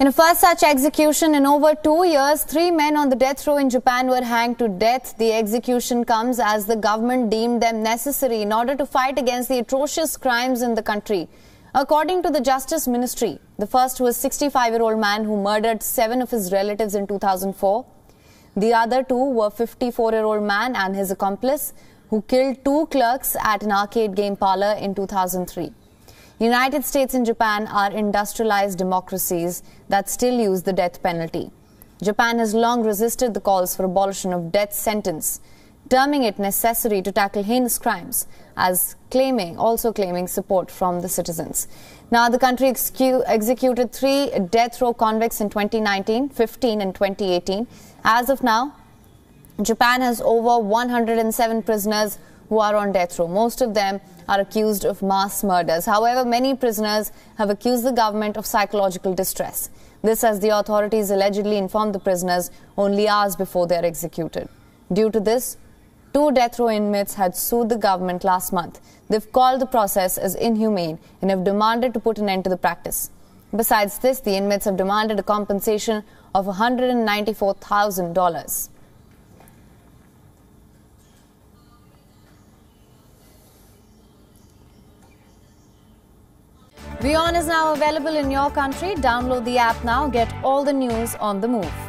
In a first such execution in over two years, three men on the death row in Japan were hanged to death. The execution comes as the government deemed them necessary in order to fight against the atrocious crimes in the country. According to the Justice Ministry, the first was 65-year-old man who murdered seven of his relatives in 2004. The other two were 54-year-old man and his accomplice who killed two clerks at an arcade game parlor in 2003. The United States and Japan are industrialized democracies that still use the death penalty. Japan has long resisted the calls for abolition of death sentence, terming it necessary to tackle heinous crimes, as claiming also claiming support from the citizens. Now, the country executed three death row convicts in 2019, 15, and 2018. As of now, Japan has over 107 prisoners who are on death row. Most of them are accused of mass murders. However, many prisoners have accused the government of psychological distress. This as the authorities allegedly informed the prisoners only hours before they are executed. Due to this, two death row inmates had sued the government last month. They've called the process as inhumane and have demanded to put an end to the practice. Besides this, the inmates have demanded a compensation of $194,000. Vion is now available in your country. Download the app now. Get all the news on the move.